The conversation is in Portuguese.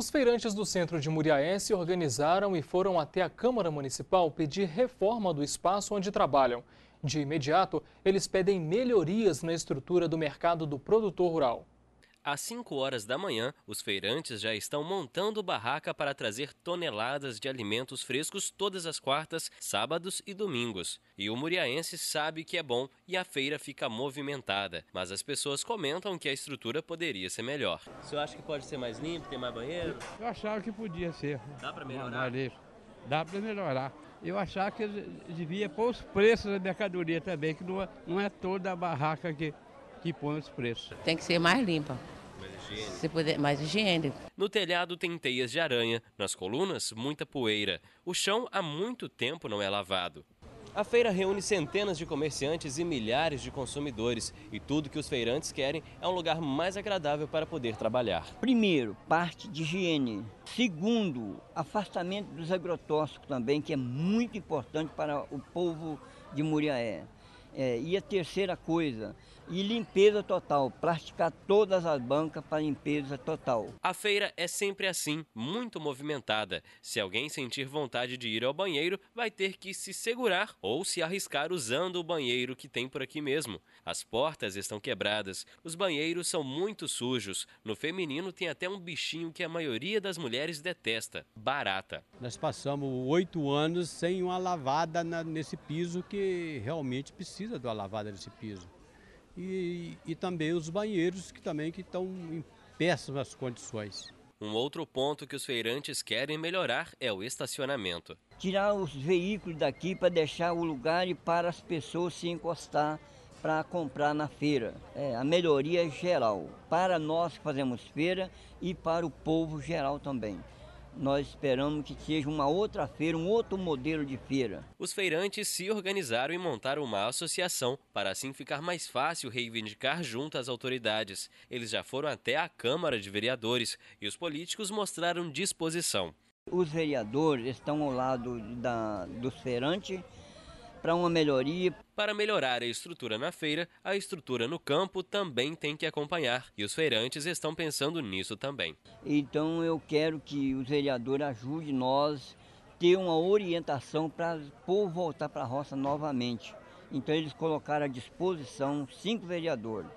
Os feirantes do centro de Muriaé se organizaram e foram até a Câmara Municipal pedir reforma do espaço onde trabalham. De imediato, eles pedem melhorias na estrutura do mercado do produtor rural. Às 5 horas da manhã, os feirantes já estão montando barraca para trazer toneladas de alimentos frescos todas as quartas, sábados e domingos. E o muriaense sabe que é bom e a feira fica movimentada, mas as pessoas comentam que a estrutura poderia ser melhor. O senhor acha que pode ser mais limpo, ter mais banheiro? Eu achava que podia ser. Dá para melhorar? Dá para melhorar. Eu achava que devia pôr os preços da mercadoria também, que não é, não é toda a barraca que que põe os preços. Tem que ser mais limpa. Se puder, mais higiene. No telhado tem teias de aranha, nas colunas, muita poeira. O chão há muito tempo não é lavado. A feira reúne centenas de comerciantes e milhares de consumidores. E tudo que os feirantes querem é um lugar mais agradável para poder trabalhar. Primeiro, parte de higiene. Segundo, afastamento dos agrotóxicos também, que é muito importante para o povo de Muriaé. É, e a terceira coisa, e limpeza total, praticar todas as bancas para limpeza total. A feira é sempre assim, muito movimentada. Se alguém sentir vontade de ir ao banheiro, vai ter que se segurar ou se arriscar usando o banheiro que tem por aqui mesmo. As portas estão quebradas, os banheiros são muito sujos. No feminino tem até um bichinho que a maioria das mulheres detesta, barata. Nós passamos oito anos sem uma lavada na, nesse piso que realmente precisa precisa da lavada desse piso. E, e também os banheiros que também que estão em péssimas condições. Um outro ponto que os feirantes querem melhorar é o estacionamento. Tirar os veículos daqui para deixar o lugar e para as pessoas se encostar para comprar na feira. É, a melhoria geral, para nós que fazemos feira e para o povo geral também nós esperamos que seja uma outra feira, um outro modelo de feira. Os feirantes se organizaram e montaram uma associação para assim ficar mais fácil reivindicar junto às autoridades. Eles já foram até a Câmara de Vereadores e os políticos mostraram disposição. Os vereadores estão ao lado da, dos feirantes para uma melhoria. Para melhorar a estrutura na feira, a estrutura no campo também tem que acompanhar e os feirantes estão pensando nisso também. Então eu quero que o vereador ajude nós ter uma orientação para o povo voltar para a roça novamente. Então eles colocaram à disposição cinco vereadores.